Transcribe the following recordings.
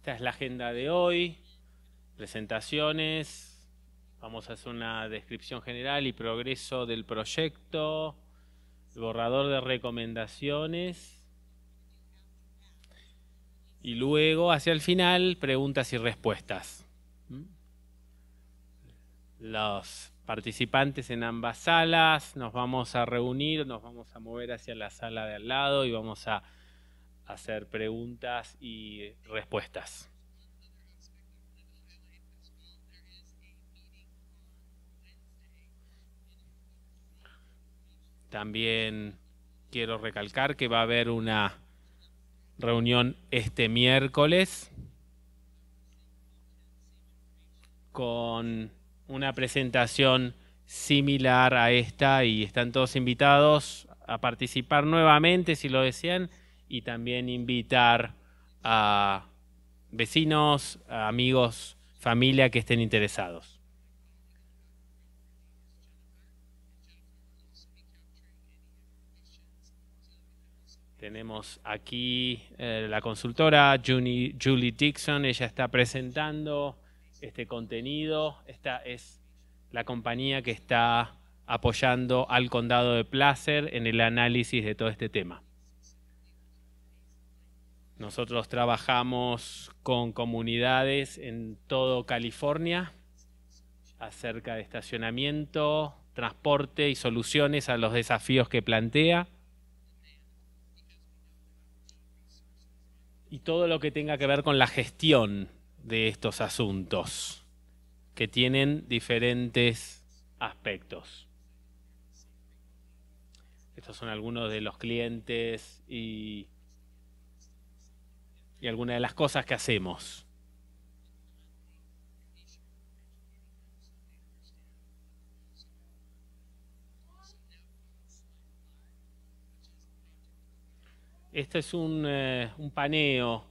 Esta es la agenda de hoy, presentaciones, vamos a hacer una descripción general y progreso del proyecto, borrador de recomendaciones y luego hacia el final preguntas y respuestas. ¿Mm? Los participantes en ambas salas nos vamos a reunir, nos vamos a mover hacia la sala de al lado y vamos a hacer preguntas y respuestas. También quiero recalcar que va a haber una reunión este miércoles con una presentación similar a esta y están todos invitados a participar nuevamente si lo desean y también invitar a vecinos, amigos, familia que estén interesados. Tenemos aquí eh, la consultora Julie Dixon, ella está presentando este contenido, esta es la compañía que está apoyando al condado de Placer en el análisis de todo este tema. Nosotros trabajamos con comunidades en todo California acerca de estacionamiento, transporte y soluciones a los desafíos que plantea. Y todo lo que tenga que ver con la gestión de estos asuntos, que tienen diferentes aspectos. Estos son algunos de los clientes y y algunas de las cosas que hacemos. Este es un, eh, un, paneo,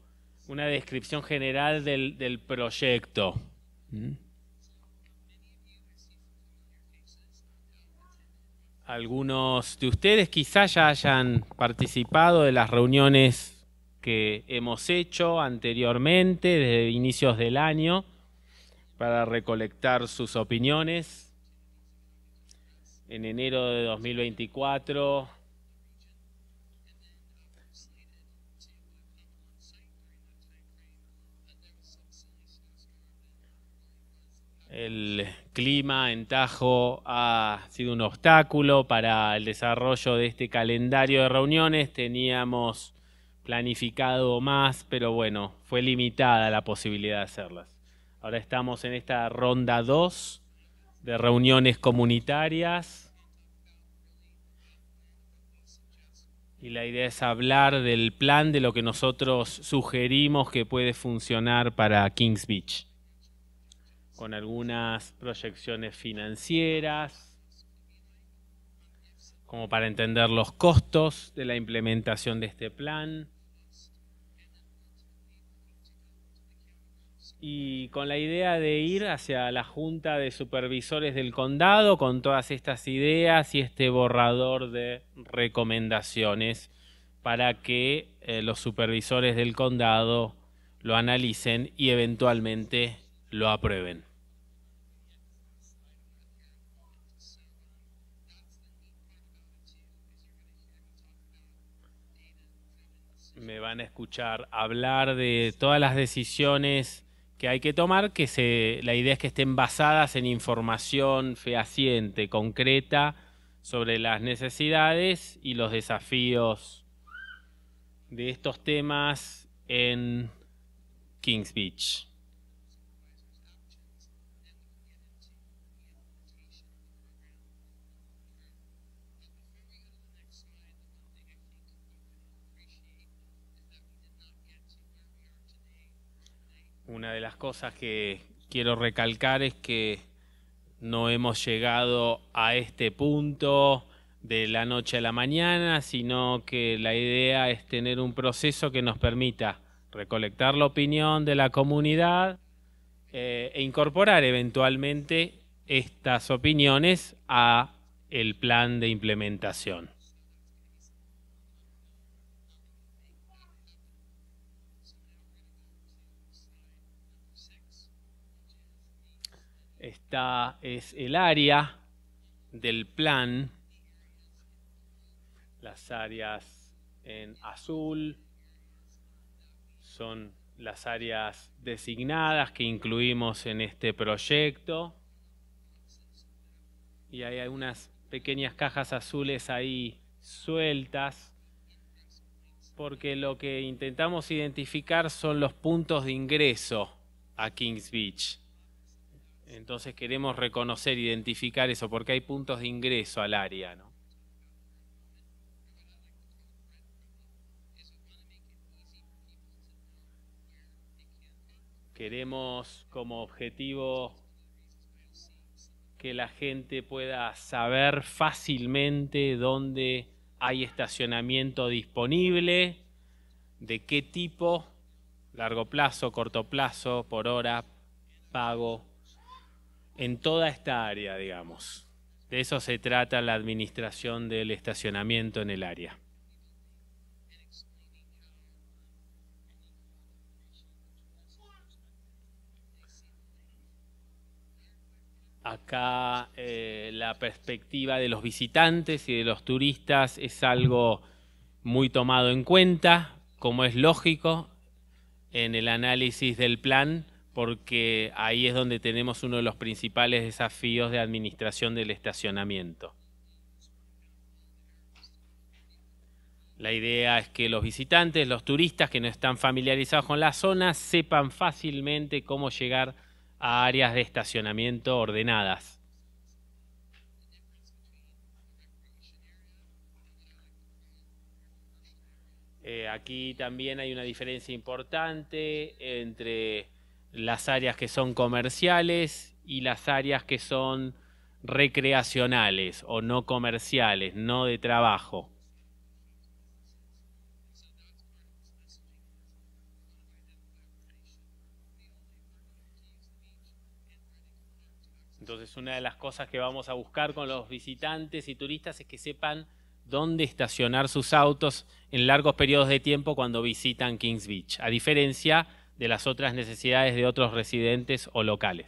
una descripción general del, del proyecto. Mm. Algunos de ustedes quizás ya hayan participado de las reuniones hemos hecho anteriormente, desde inicios del año, para recolectar sus opiniones. En enero de 2024 el clima en Tajo ha sido un obstáculo para el desarrollo de este calendario de reuniones. Teníamos planificado más, pero bueno, fue limitada la posibilidad de hacerlas. Ahora estamos en esta ronda 2 de reuniones comunitarias. Y la idea es hablar del plan de lo que nosotros sugerimos que puede funcionar para Kings Beach, con algunas proyecciones financieras, como para entender los costos de la implementación de este plan. y con la idea de ir hacia la Junta de Supervisores del Condado con todas estas ideas y este borrador de recomendaciones para que eh, los supervisores del condado lo analicen y eventualmente lo aprueben. Me van a escuchar hablar de todas las decisiones que hay que tomar, que se, la idea es que estén basadas en información fehaciente, concreta, sobre las necesidades y los desafíos de estos temas en Kings Beach. una de las cosas que quiero recalcar es que no hemos llegado a este punto de la noche a la mañana, sino que la idea es tener un proceso que nos permita recolectar la opinión de la comunidad eh, e incorporar eventualmente estas opiniones a el plan de implementación. Esta es el área del plan, las áreas en azul son las áreas designadas que incluimos en este proyecto. Y hay algunas pequeñas cajas azules ahí sueltas, porque lo que intentamos identificar son los puntos de ingreso a Kings Beach. Entonces queremos reconocer, identificar eso, porque hay puntos de ingreso al área, ¿no? Queremos como objetivo que la gente pueda saber fácilmente dónde hay estacionamiento disponible, de qué tipo, largo plazo, corto plazo, por hora, pago, en toda esta área, digamos. De eso se trata la administración del estacionamiento en el área. Acá eh, la perspectiva de los visitantes y de los turistas es algo muy tomado en cuenta, como es lógico en el análisis del plan porque ahí es donde tenemos uno de los principales desafíos de administración del estacionamiento. La idea es que los visitantes, los turistas que no están familiarizados con la zona, sepan fácilmente cómo llegar a áreas de estacionamiento ordenadas. Eh, aquí también hay una diferencia importante entre las áreas que son comerciales y las áreas que son recreacionales o no comerciales, no de trabajo. Entonces una de las cosas que vamos a buscar con los visitantes y turistas es que sepan dónde estacionar sus autos en largos periodos de tiempo cuando visitan Kings Beach. A diferencia de las otras necesidades de otros residentes o locales.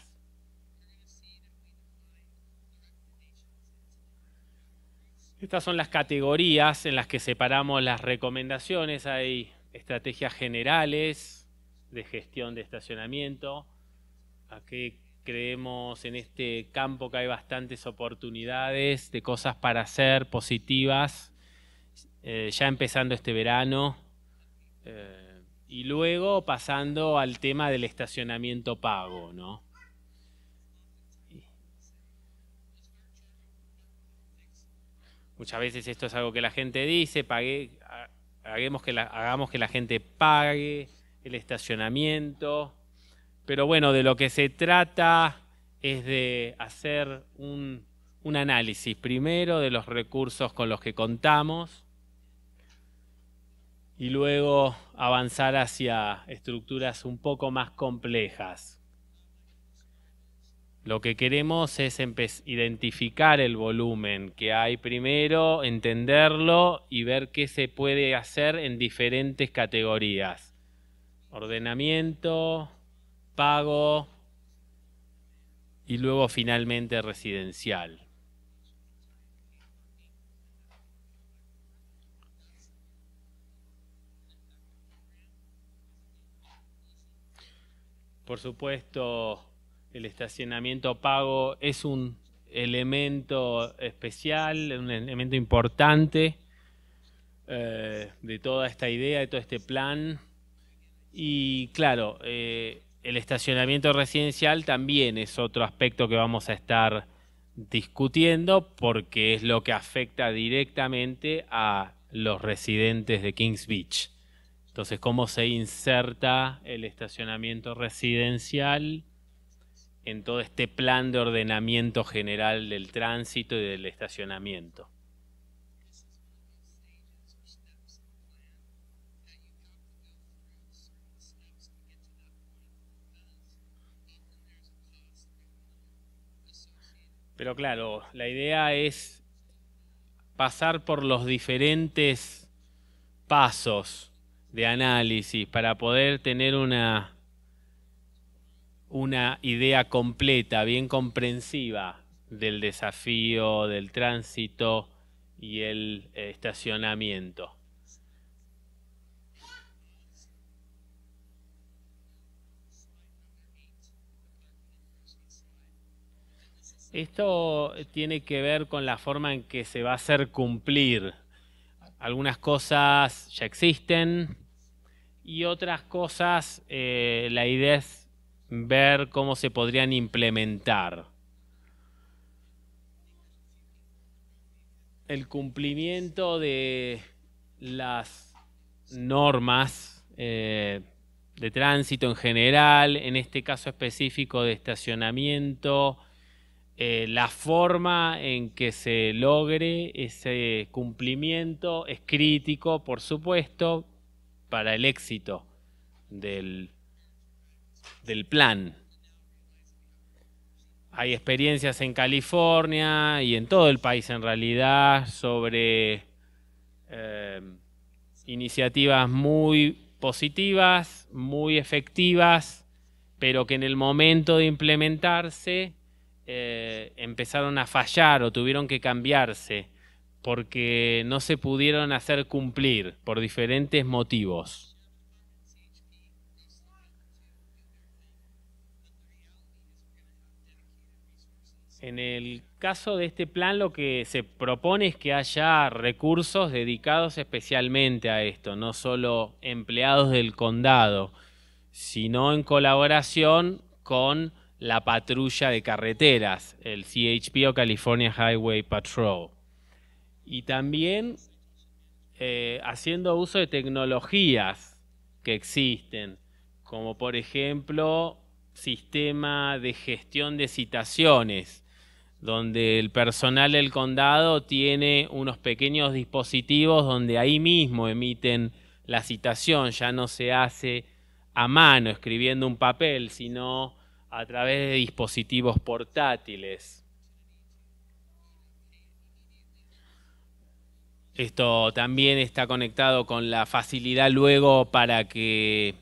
Estas son las categorías en las que separamos las recomendaciones. Hay estrategias generales de gestión de estacionamiento. Aquí creemos en este campo que hay bastantes oportunidades de cosas para hacer positivas, eh, ya empezando este verano. Eh, y luego pasando al tema del estacionamiento pago, ¿no? Muchas veces esto es algo que la gente dice, hagamos, que la, hagamos que la gente pague el estacionamiento. Pero bueno, de lo que se trata es de hacer un, un análisis primero de los recursos con los que contamos y luego avanzar hacia estructuras un poco más complejas. Lo que queremos es identificar el volumen que hay primero, entenderlo y ver qué se puede hacer en diferentes categorías. Ordenamiento, pago y luego finalmente residencial. Por supuesto, el estacionamiento pago es un elemento especial, un elemento importante eh, de toda esta idea, de todo este plan. Y claro, eh, el estacionamiento residencial también es otro aspecto que vamos a estar discutiendo porque es lo que afecta directamente a los residentes de Kings Beach. Entonces, ¿cómo se inserta el estacionamiento residencial en todo este plan de ordenamiento general del tránsito y del estacionamiento? Pero claro, la idea es pasar por los diferentes pasos de análisis para poder tener una, una idea completa, bien comprensiva del desafío, del tránsito y el eh, estacionamiento. Esto tiene que ver con la forma en que se va a hacer cumplir algunas cosas ya existen y otras cosas eh, la idea es ver cómo se podrían implementar. El cumplimiento de las normas eh, de tránsito en general, en este caso específico de estacionamiento, eh, la forma en que se logre ese cumplimiento es crítico, por supuesto, para el éxito del, plan. Hay experiencias en California y en todo el país en realidad sobre eh, iniciativas muy positivas, muy efectivas, pero que en el momento de implementarse eh, empezaron a fallar o tuvieron que cambiarse porque no se pudieron hacer cumplir por diferentes motivos. En el caso de este plan lo que se propone es que haya recursos dedicados especialmente a esto, no solo empleados del condado, sino en colaboración con la patrulla de carreteras, el CHP o California Highway Patrol. Y también eh, haciendo uso de tecnologías que existen, como por ejemplo sistema de gestión de citaciones, donde el personal del condado tiene unos pequeños dispositivos donde ahí mismo emiten la citación, ya no se hace a mano escribiendo un papel, sino a través de dispositivos portátiles. Esto también está conectado con la facilidad luego para que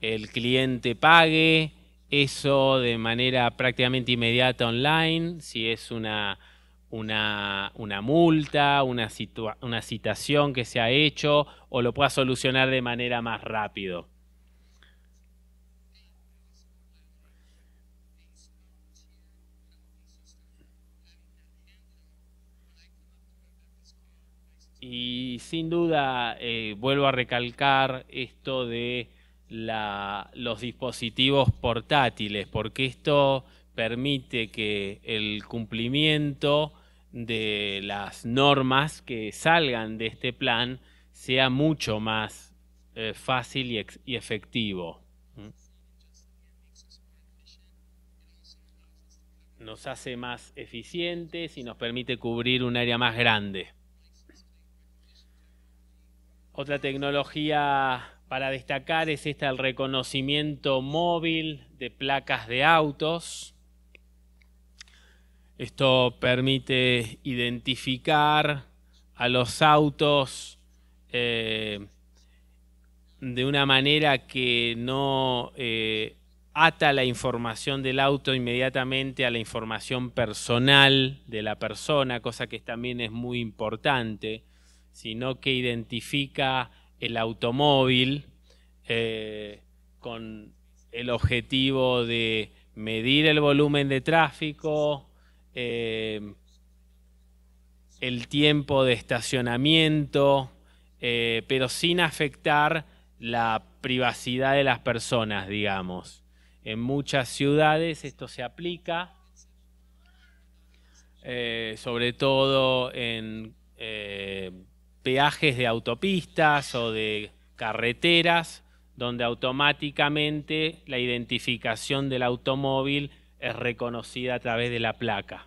el cliente pague eso de manera prácticamente inmediata online, si es una, multa, una, una citación que se ha hecho, o lo pueda solucionar de manera más rápido. Y sin duda, eh, vuelvo a recalcar esto de los dispositivos portátiles, porque esto permite que el cumplimiento de las normas que salgan de este plan sea mucho más eh, fácil y, y efectivo. ¿Mm? Nos hace más eficientes y nos permite cubrir un área más grande. Otra tecnología para destacar es esta el reconocimiento móvil de placas de autos. Esto permite identificar a los autos eh, de una manera que no eh, ata la información del auto inmediatamente a la información personal de la persona, cosa que también es muy importante sino que identifica el automóvil eh, con el objetivo de medir el volumen de tráfico, eh, el tiempo de estacionamiento, eh, pero sin afectar la privacidad de las personas, digamos. En muchas ciudades esto se aplica, sobre todo en peajes de autopistas o de carreteras, donde automáticamente la identificación del automóvil es reconocida a través de la placa.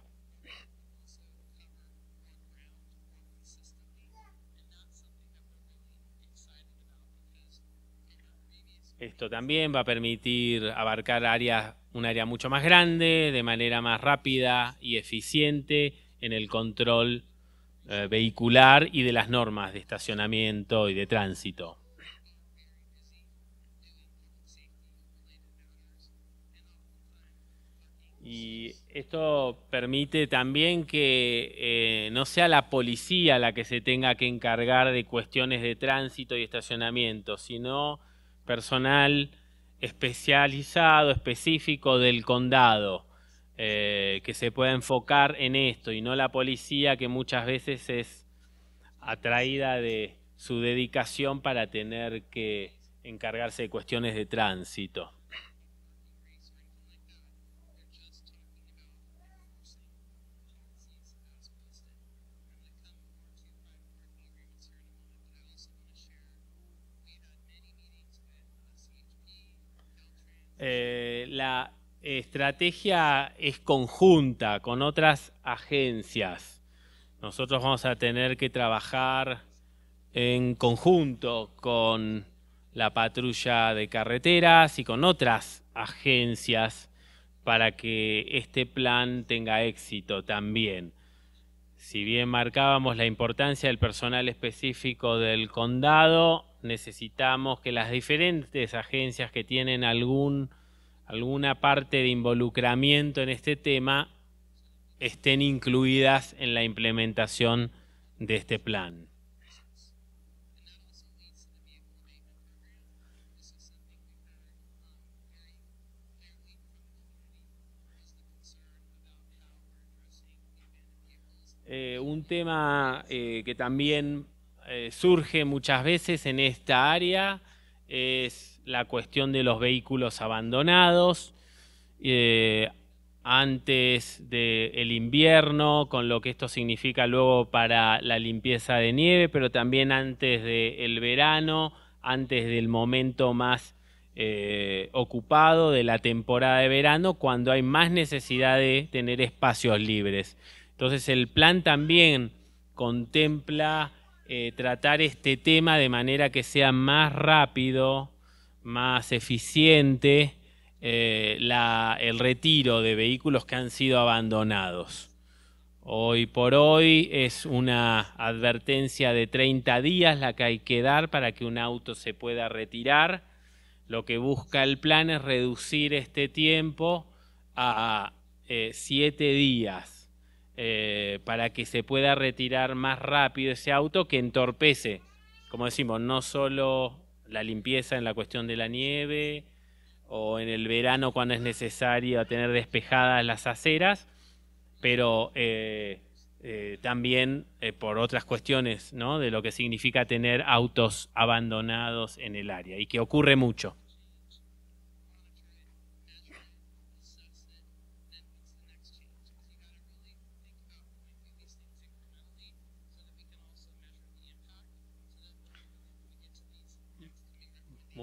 Esto también va a permitir abarcar áreas, un área mucho más grande, de manera más rápida y eficiente en el control eh, vehicular y de las normas de estacionamiento y de tránsito. Y esto permite también que eh, no sea la policía la que se tenga que encargar de cuestiones de tránsito y estacionamiento, sino personal especializado, específico del condado eh, que se pueda enfocar en esto y no la policía que muchas veces es atraída de su dedicación para tener que encargarse de cuestiones de tránsito. Eh, la, estrategia es conjunta con otras agencias. Nosotros vamos a tener que trabajar en conjunto con la patrulla de carreteras y con otras agencias para que este plan tenga éxito también. Si bien marcábamos la importancia del personal específico del condado, necesitamos que las diferentes agencias que tienen algún alguna parte de involucramiento en este tema estén incluidas en la implementación de este plan. Eh, un tema eh, que también eh, surge muchas veces en esta área es la cuestión de los vehículos abandonados. Eh, antes del invierno, con lo que esto significa luego para la limpieza de nieve, pero también antes del verano, antes del momento más eh, ocupado de la temporada de verano, cuando hay más necesidad de tener espacios libres. Entonces el plan también contempla eh, tratar este tema de manera que sea más rápido, más eficiente eh, el retiro de vehículos que han sido abandonados. Hoy por hoy es una advertencia de 30 días la que hay que dar para que un auto se pueda retirar. Lo que busca el plan es reducir este tiempo a 7 eh, días eh, para que se pueda retirar más rápido ese auto que entorpece, como decimos, no solo la limpieza en la cuestión de la nieve o en el verano cuando es necesario tener despejadas las aceras, pero eh, eh, también eh, por otras cuestiones ¿no? de lo que significa tener autos abandonados en el área y que ocurre mucho.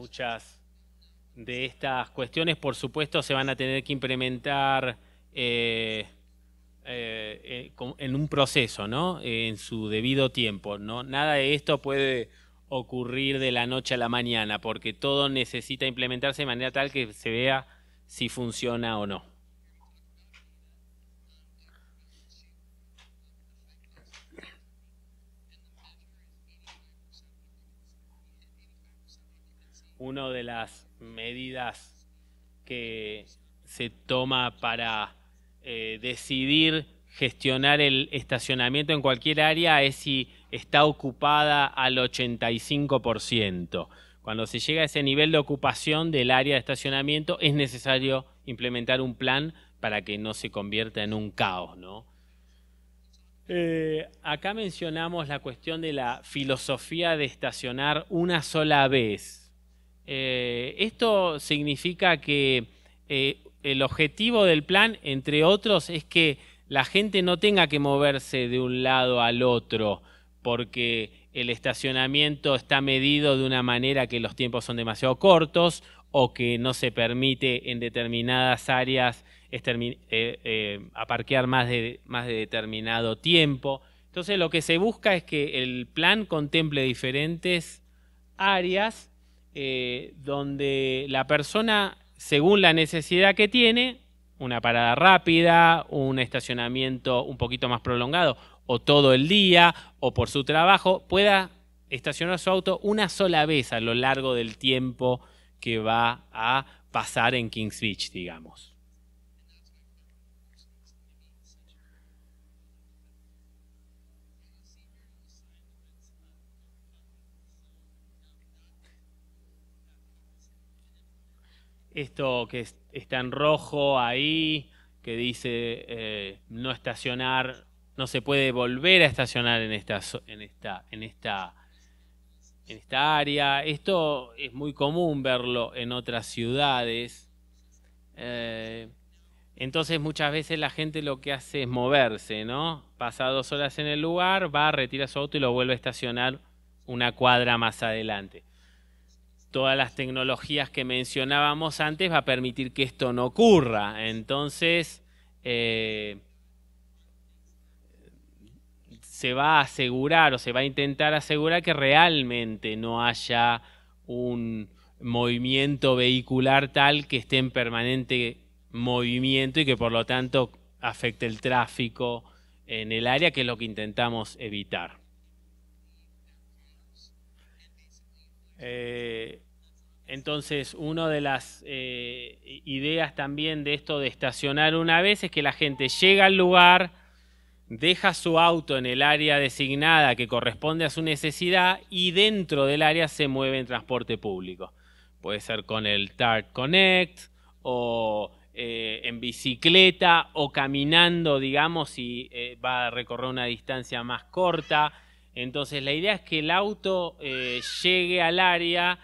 Muchas de estas cuestiones, por supuesto, se van a tener que implementar eh, eh, eh, en un proceso, ¿no? En su debido tiempo, ¿no? Nada de esto puede ocurrir de la noche a la mañana, porque todo necesita implementarse de manera tal que se vea si funciona o no. una de las medidas que se toma para eh, decidir gestionar el estacionamiento en cualquier área es si está ocupada al 85%. Cuando se llega a ese nivel de ocupación del área de estacionamiento es necesario implementar un plan para que no se convierta en un caos, ¿no? Eh, acá mencionamos la cuestión de la filosofía de estacionar una sola vez. Eh, esto significa que eh, el objetivo del plan, entre otros, es que la gente no tenga que moverse de un lado al otro porque el estacionamiento está medido de una manera que los tiempos son demasiado cortos o que no se permite en determinadas áreas eh, aparquear más de, más de determinado tiempo. Entonces lo que se busca es que el plan contemple diferentes áreas eh, donde la persona, según la necesidad que tiene, una parada rápida, un estacionamiento un poquito más prolongado, o todo el día, o por su trabajo, pueda estacionar su auto una sola vez a lo largo del tiempo que va a pasar en Kings Beach, digamos. esto que está en rojo ahí, que dice eh, no estacionar, no se puede volver a estacionar en esta, en esta, en esta, en esta área. Esto es muy común verlo en otras ciudades. Eh, entonces muchas veces la gente lo que hace es moverse, ¿no? Pasa dos horas en el lugar, va, retira su auto y lo vuelve a estacionar una cuadra más adelante todas las tecnologías que mencionábamos antes va a permitir que esto no ocurra. Entonces, eh, se va a asegurar o se va a intentar asegurar que realmente no haya un movimiento vehicular tal que esté en permanente movimiento y que por lo tanto afecte el tráfico en el área, que es lo que intentamos evitar. Eh, entonces, una de las eh, ideas también de esto de estacionar una vez es que la gente llega al lugar, deja su auto en el área designada que corresponde a su necesidad y dentro del área se mueve en transporte público. Puede ser con el TART Connect o eh, en bicicleta o caminando, digamos, si va a recorrer una distancia más corta. Entonces la idea es que el auto eh, llegue al área,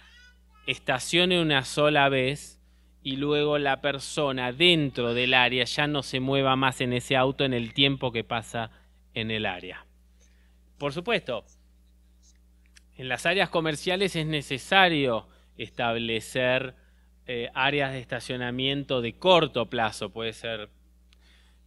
estacione una sola vez y luego la persona dentro del área ya no se mueva más en ese auto en el tiempo que pasa en el área. Por supuesto, en las áreas comerciales es necesario establecer eh, áreas de estacionamiento de corto plazo, puede ser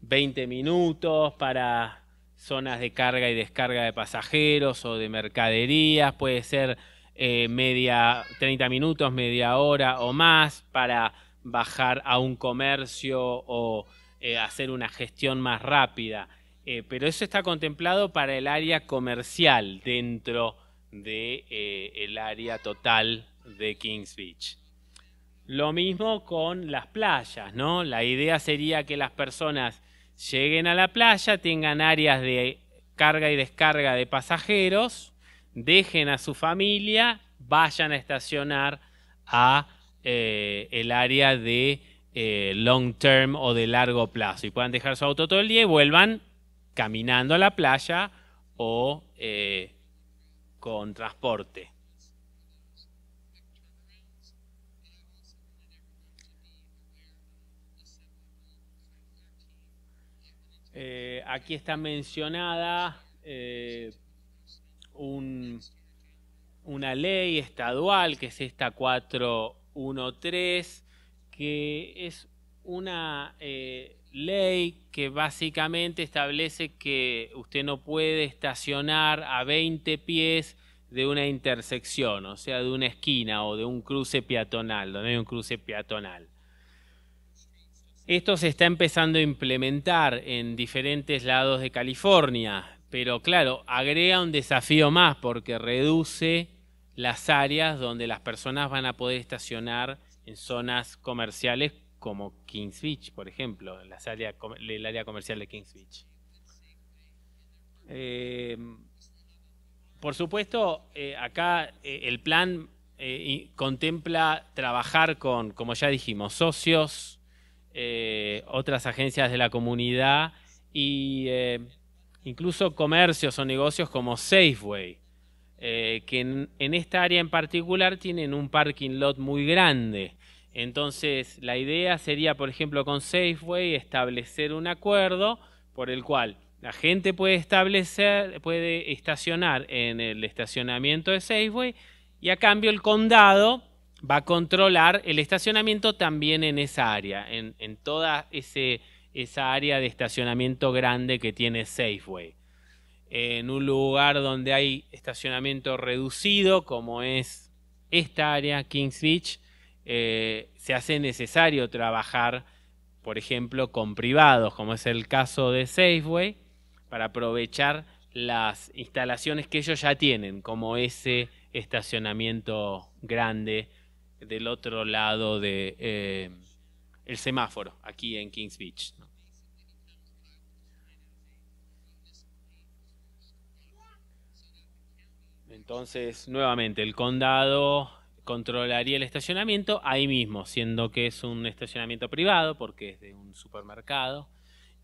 20 minutos para zonas de carga y descarga de pasajeros o de mercaderías, puede ser eh, media, 30 minutos, media hora o más para bajar a un comercio o eh, hacer una gestión más rápida. Eh, pero eso está contemplado para el área comercial dentro del de, el área total de Kings Beach. Lo mismo con las playas, ¿no? La idea sería que las personas lleguen a la playa, tengan áreas de carga y descarga de pasajeros, dejen a su familia, vayan a estacionar a eh, el área de eh, long term o de largo plazo y puedan dejar su auto todo el día y vuelvan caminando a la playa o eh, con transporte. Eh, aquí está mencionada eh, una ley estadual, que es esta 413, que es una eh, ley que básicamente establece que usted no puede estacionar a 20 pies de una intersección, o sea, de una esquina o de un cruce peatonal, donde hay un cruce peatonal. Esto se está empezando a implementar en diferentes lados de California, pero claro, agrega un desafío más porque reduce las áreas donde las personas van a poder estacionar en zonas comerciales como Kings Beach, por ejemplo, las áreas, el área comercial de Kings Beach. Em, por supuesto, eh, acá eh, el plan eh, contempla trabajar con, como ya dijimos, socios, eh, otras agencias de la comunidad y eh, incluso comercios o negocios como Safeway, eh, que en, esta área en particular tienen un parking lot muy grande. Entonces la idea sería, por ejemplo, con Safeway establecer un acuerdo por el cual la gente puede establecer, puede estacionar en el estacionamiento de Safeway y a cambio el condado va a controlar el estacionamiento también en esa área, en, toda esa área de estacionamiento grande que tiene Safeway. En un lugar donde hay estacionamiento reducido, como es esta área, Kings Beach, eh, se hace necesario trabajar, por ejemplo, con privados, como es el caso de Safeway, para aprovechar las instalaciones que ellos ya tienen, como ese estacionamiento grande del otro lado de eh, el semáforo, aquí en Kings Beach. Entonces, nuevamente, el condado controlaría el estacionamiento ahí mismo, siendo que es un estacionamiento privado porque es de un supermercado.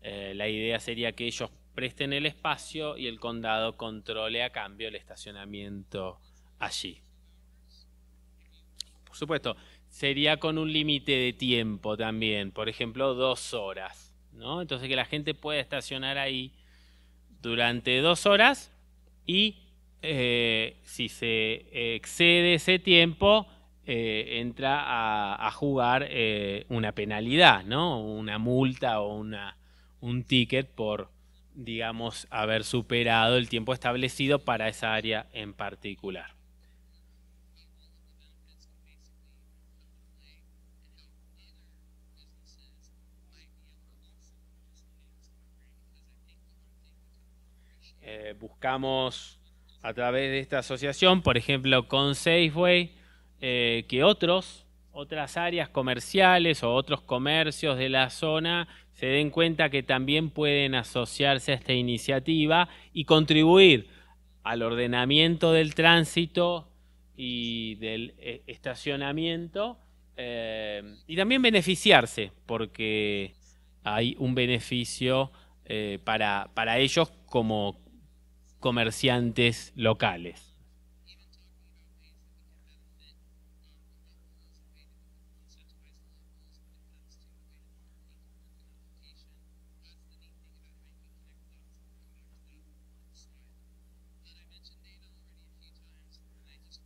Eh, la idea sería que ellos presten el espacio y el condado controle a cambio el estacionamiento allí por supuesto. Sería con un límite de tiempo también, por ejemplo, dos horas, ¿no? Entonces que la gente pueda estacionar ahí durante dos horas y eh, si se excede ese tiempo, eh, entra a, jugar eh, una penalidad, ¿no? Una multa o una, un ticket por, digamos, haber superado el tiempo establecido para esa área en particular. Eh, buscamos a través de esta asociación, por ejemplo con Safeway, eh, que otros, otras áreas comerciales o otros comercios de la zona se den cuenta que también pueden asociarse a esta iniciativa y contribuir al ordenamiento del tránsito y del eh, estacionamiento y también beneficiarse porque hay un beneficio para, para ellos como comerciantes locales.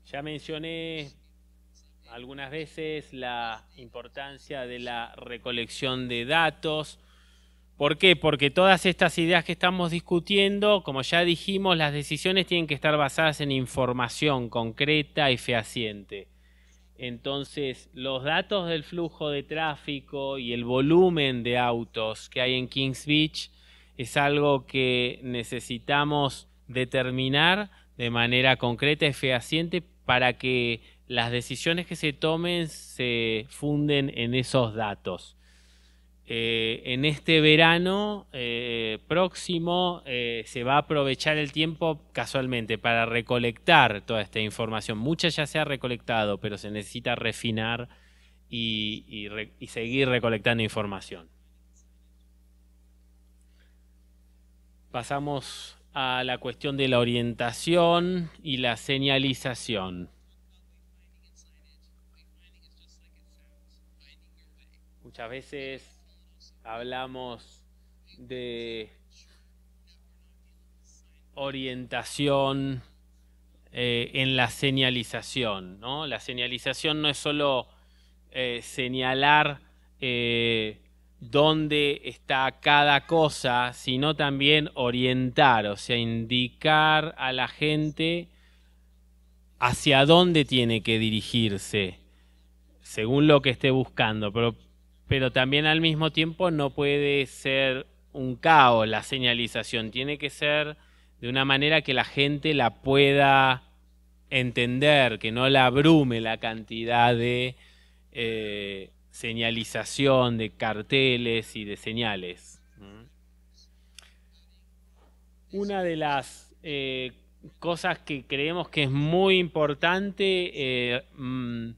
Ya mencioné algunas veces la importancia de la recolección de datos, ¿Por qué? Porque todas estas ideas que estamos discutiendo, como ya dijimos, las decisiones tienen que estar basadas en información concreta y fehaciente. Entonces, los datos del flujo de tráfico y el volumen de autos que hay en Kings Beach es algo que necesitamos determinar de manera concreta y fehaciente para que las decisiones que se tomen se funden en esos datos. Eh, en este verano eh, próximo eh, se va a aprovechar el tiempo casualmente para recolectar toda esta información. Mucha ya se ha recolectado, pero se necesita refinar y, y seguir recolectando información. Pasamos a la cuestión de la orientación y la señalización. Muchas veces hablamos de orientación eh, en la señalización. ¿no? La señalización no es solo eh, señalar eh, dónde está cada cosa, sino también orientar, o sea, indicar a la gente hacia dónde tiene que dirigirse, según lo que esté buscando. Pero pero también al mismo tiempo no puede ser un caos la señalización, tiene que ser de una manera que la gente la pueda entender, que no la abrume la cantidad de eh, señalización, de carteles y de señales. Una de las eh, cosas que creemos que es muy importante eh, mm,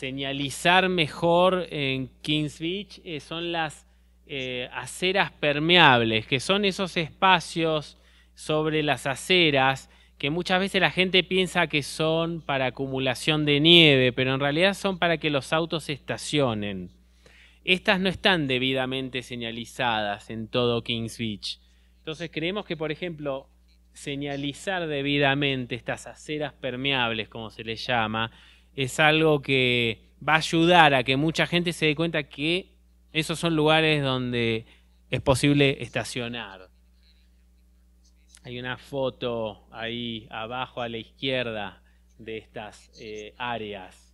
señalizar mejor en Kings Beach eh, son las eh, aceras permeables, que son esos espacios sobre las aceras que muchas veces la gente piensa que son para acumulación de nieve, pero en realidad son para que los autos estacionen. Estas no están debidamente señalizadas en todo Kings Beach. Entonces creemos que, por ejemplo, señalizar debidamente estas aceras permeables, como se les llama, es algo que va a ayudar a que mucha gente se dé cuenta que esos son lugares donde es posible estacionar. Hay una foto ahí abajo a la izquierda de estas eh, áreas.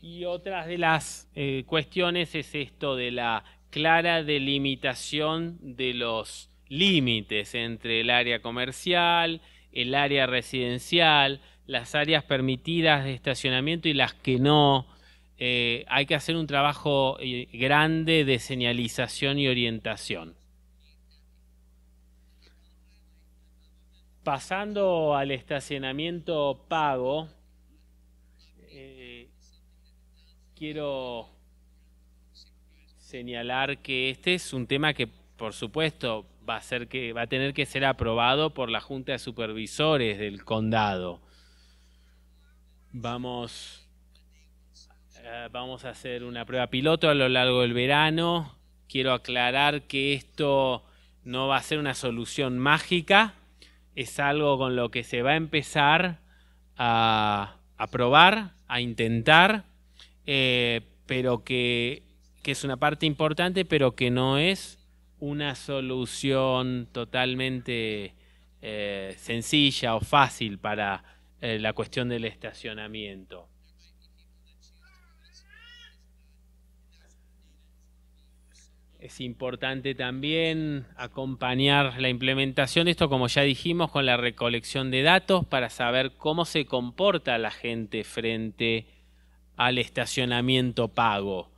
Y otras de las eh, cuestiones es esto de la clara delimitación de los límites entre el área comercial, el área residencial, las áreas permitidas de estacionamiento y las que no. Eh, hay que hacer un trabajo eh, grande de señalización y orientación. Pasando al estacionamiento pago, quiero señalar que este es un tema que, por supuesto, va a, ser que, va a tener que ser aprobado por la Junta de Supervisores del Condado. Vamos, eh, vamos a hacer una prueba piloto a lo largo del verano. Quiero aclarar que esto no va a ser una solución mágica, es algo con lo que se va a empezar a, a probar, a intentar eh, pero que, es una parte importante, pero que no es una solución totalmente eh, sencilla o fácil para eh, la cuestión del estacionamiento. Es importante también acompañar la implementación de esto, como ya dijimos, con la recolección de datos para saber cómo se comporta la gente frente a al estacionamiento pago.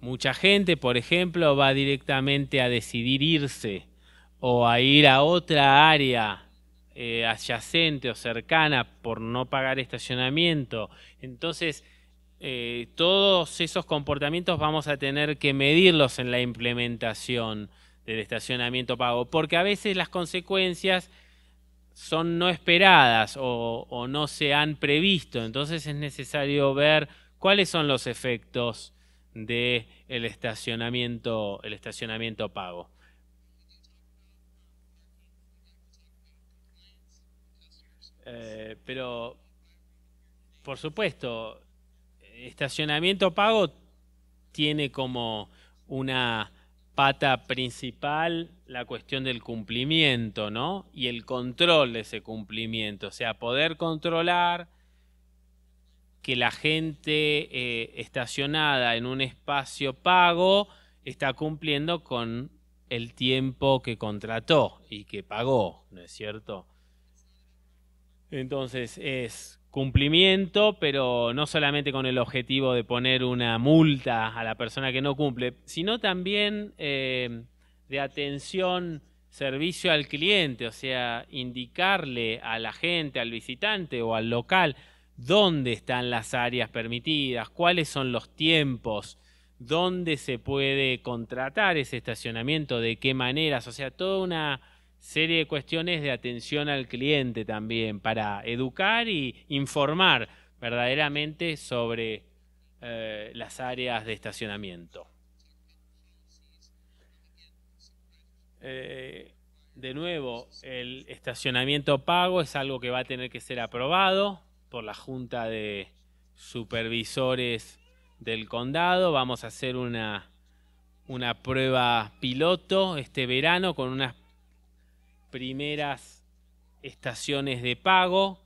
Mucha gente, por ejemplo, va directamente a decidir irse o a ir a otra área eh, adyacente o cercana por no pagar estacionamiento. Entonces, eh, todos esos comportamientos vamos a tener que medirlos en la implementación del estacionamiento pago, porque a veces las consecuencias son no esperadas o no se han previsto, entonces es necesario ver ¿Cuáles son los efectos del estacionamiento, el estacionamiento pago? Eh, pero, por supuesto, estacionamiento pago tiene como una pata principal la cuestión del cumplimiento, ¿no? Y el control de ese cumplimiento, o sea, poder controlar que la gente eh, estacionada en un espacio pago está cumpliendo con el tiempo que contrató y que pagó, ¿no es cierto? Entonces es cumplimiento, pero no solamente con el objetivo de poner una multa a la persona que no cumple, sino también eh, de atención, servicio al cliente, o sea, indicarle a la gente, al visitante o al local, dónde están las áreas permitidas, cuáles son los tiempos, dónde se puede contratar ese estacionamiento, de qué maneras, o sea, toda una serie de cuestiones de atención al cliente también, para educar y informar verdaderamente sobre eh, las áreas de estacionamiento. Eh, de nuevo, el estacionamiento pago es algo que va a tener que ser aprobado por la Junta de Supervisores del Condado. Vamos a hacer una, prueba piloto este verano con unas primeras estaciones de pago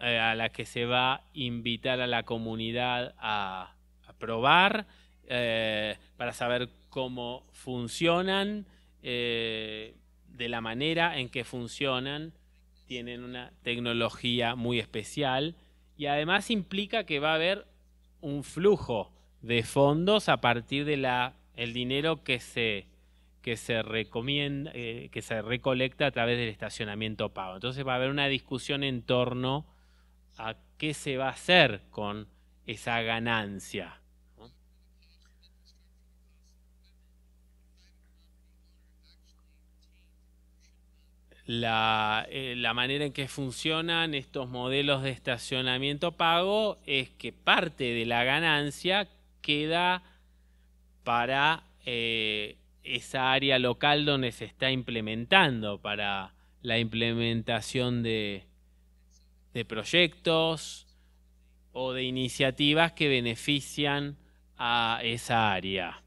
eh, a las que se va a invitar a la comunidad a, probar eh, para saber cómo funcionan, eh, de la manera en que funcionan tienen una tecnología muy especial y además implica que va a haber un flujo de fondos a partir de la el dinero que se recomienda eh, que se recolecta a través del estacionamiento pago. Entonces va a haber una discusión en torno a qué se va a hacer con esa ganancia. Eh, la, manera en que funcionan estos modelos de estacionamiento pago es que parte de la ganancia queda para eh, esa área local donde se está implementando, para la implementación de, de proyectos o de iniciativas que benefician a esa área.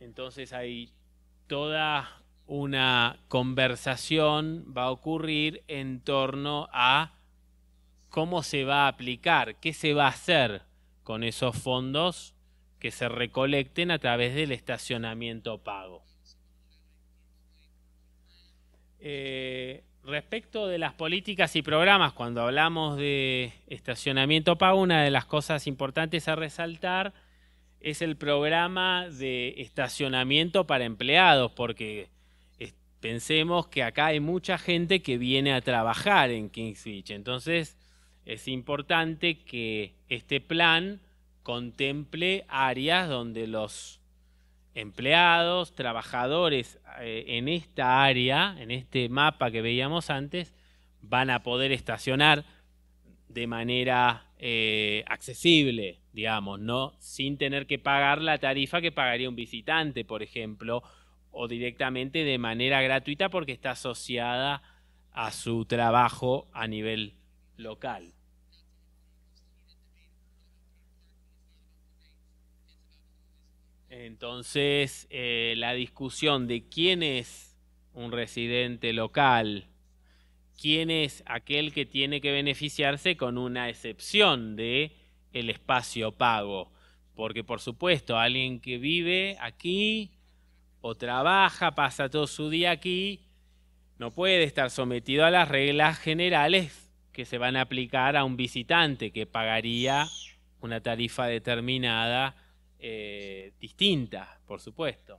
Entonces hay toda una conversación va a ocurrir en torno a cómo se va a aplicar, qué se va a hacer con esos fondos que se recolecten a través del estacionamiento pago. Eh, respecto de las políticas y programas, cuando hablamos de estacionamiento pago, una de las cosas importantes a resaltar es el programa de estacionamiento para empleados, porque pensemos que acá hay mucha gente que viene a trabajar en Kings Beach. Entonces, es importante que este plan contemple áreas donde los empleados, trabajadores eh, en esta área, en este mapa que veíamos antes, van a poder estacionar de manera eh, accesible digamos, ¿no? Sin tener que pagar la tarifa que pagaría un visitante, por ejemplo, o directamente de manera gratuita porque está asociada a su trabajo a nivel local. Entonces, eh, la discusión de quién es un residente local, quién es aquel que tiene que beneficiarse con una excepción de el espacio pago. Porque por supuesto, alguien que vive aquí o trabaja, pasa todo su día aquí, no puede estar sometido a las reglas generales que se van a aplicar a un visitante que pagaría una tarifa determinada eh, distinta, por supuesto.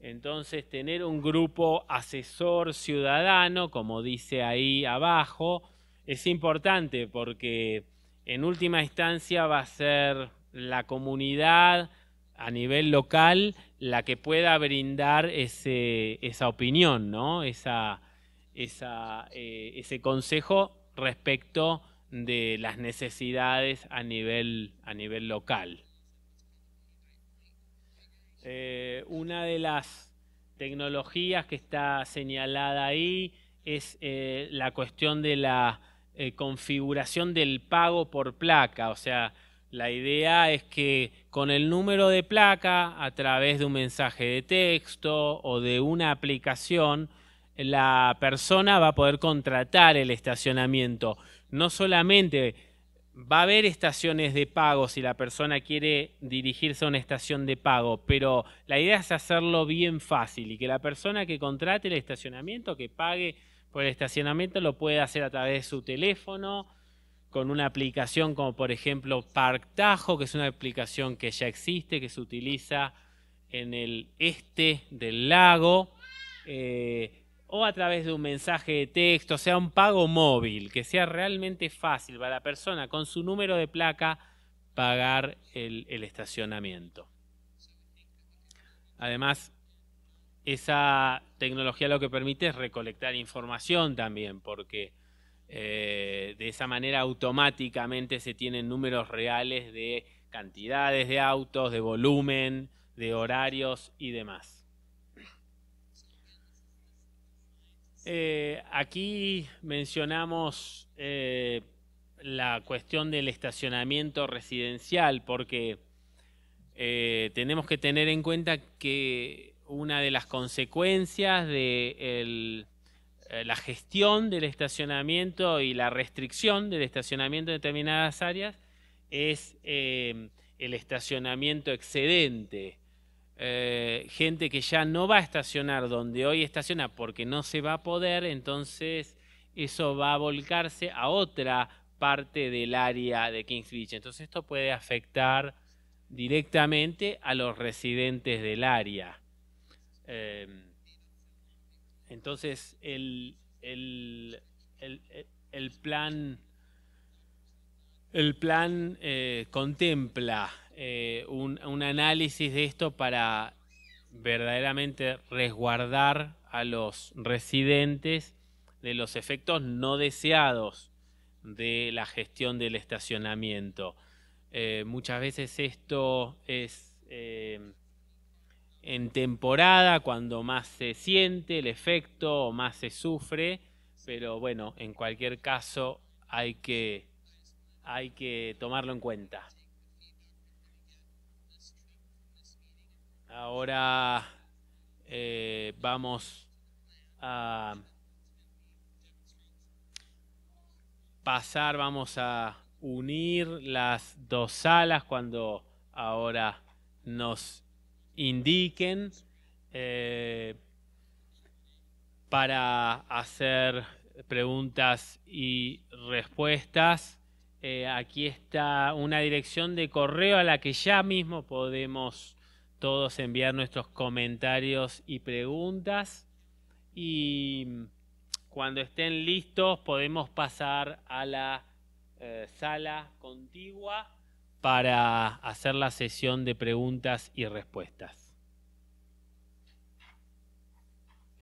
Entonces, tener un grupo asesor ciudadano, como dice ahí abajo, es importante porque en última instancia va a ser la comunidad a nivel local la que pueda brindar esa opinión, ¿no? Esa, eh, ese consejo respecto de las necesidades a nivel, a nivel local. Eh, una de las tecnologías que está señalada ahí es eh, la cuestión de la eh, configuración del pago por placa. O sea, la idea es que con el número de placa, a través de un mensaje de texto o de una aplicación, la persona va a poder contratar el estacionamiento. No solamente va a haber estaciones de pago si la persona quiere dirigirse a una estación de pago, pero la idea es hacerlo bien fácil y que la persona que contrate el estacionamiento, que pague por el estacionamiento, lo puede hacer a través de su teléfono, con una aplicación como por ejemplo Park Tajo, que es una aplicación que ya existe, que se utiliza en el este del lago, eh, o a través de un mensaje de texto, o sea, un pago móvil, que sea realmente fácil para la persona con su número de placa pagar el, el estacionamiento. Además, esa tecnología lo que permite es recolectar información también, porque eh, de esa manera automáticamente se tienen números reales de cantidades de autos, de volumen, de horarios y demás. Eh, aquí mencionamos eh, la cuestión del estacionamiento residencial, porque tenemos que tener en cuenta que una de las consecuencias de eh, la gestión del estacionamiento y la restricción del estacionamiento en determinadas áreas es eh, el estacionamiento excedente. Eh, gente que ya no va a estacionar donde hoy estaciona porque no se va a poder, entonces eso va a volcarse a otra parte del área de Kings Beach. Entonces esto puede afectar directamente a los residentes del área. Em, entonces, el, el, plan, el plan eh, contempla eh, un, un, análisis de esto para verdaderamente resguardar a los residentes de los efectos no deseados de la gestión del estacionamiento. Eh, muchas veces esto es en temporada cuando más se siente el efecto o más se sufre, pero bueno, en cualquier caso hay que, hay que tomarlo en cuenta. Ahora eh, vamos a pasar, vamos a unir las dos salas cuando ahora nos indiquen eh, para hacer preguntas y respuestas. Eh, aquí está una dirección de correo a la que ya mismo podemos todos enviar nuestros comentarios y preguntas. Y cuando estén listos podemos pasar a la eh, sala contigua para hacer la sesión de preguntas y respuestas.